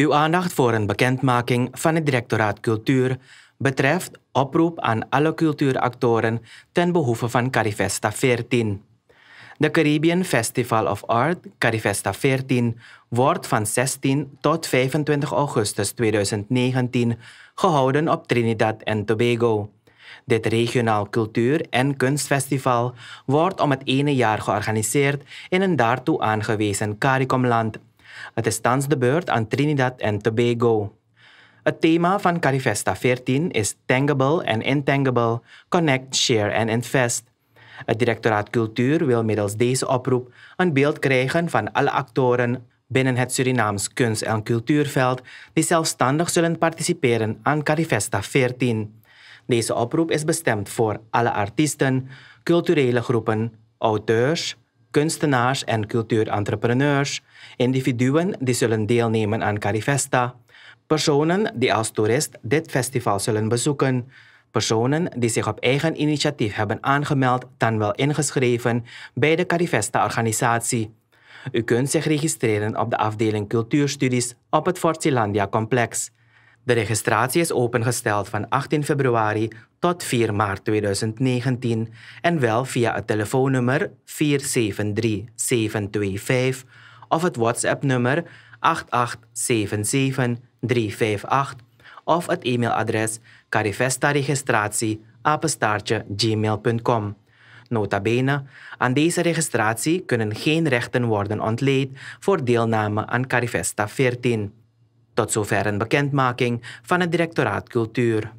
Uw aandacht voor een bekendmaking van het Directoraat Cultuur betreft oproep aan alle cultuuractoren ten behoeve van Carifesta 14. De Caribbean Festival of Art, Carifesta 14, wordt van 16 tot 25 augustus 2019 gehouden op Trinidad en Tobago. Dit regionaal cultuur- en kunstfestival wordt om het ene jaar georganiseerd in een daartoe aangewezen CARICOM-land – het is thans de beurt aan Trinidad en Tobago. Het thema van Carifesta 14 is Tangible and Intangible, Connect, Share and Invest. Het directoraat Cultuur wil middels deze oproep een beeld krijgen van alle actoren binnen het Surinaams kunst- en cultuurveld die zelfstandig zullen participeren aan Carifesta 14. Deze oproep is bestemd voor alle artiesten, culturele groepen, auteurs, kunstenaars en cultuurentrepreneurs, individuen die zullen deelnemen aan Carifesta, personen die als toerist dit festival zullen bezoeken, personen die zich op eigen initiatief hebben aangemeld, dan wel ingeschreven bij de Carifesta-organisatie. U kunt zich registreren op de afdeling Cultuurstudies op het Fortilandia-complex. De registratie is opengesteld van 18 februari tot 4 maart 2019 en wel via het telefoonnummer 473-725 of het WhatsApp-nummer 8877358 of het e-mailadres carivestaregistratie gmail.com. Nota bene, aan deze registratie kunnen geen rechten worden ontleed voor deelname aan Carifesta 14. Tot zover een bekendmaking van het Directoraat Cultuur.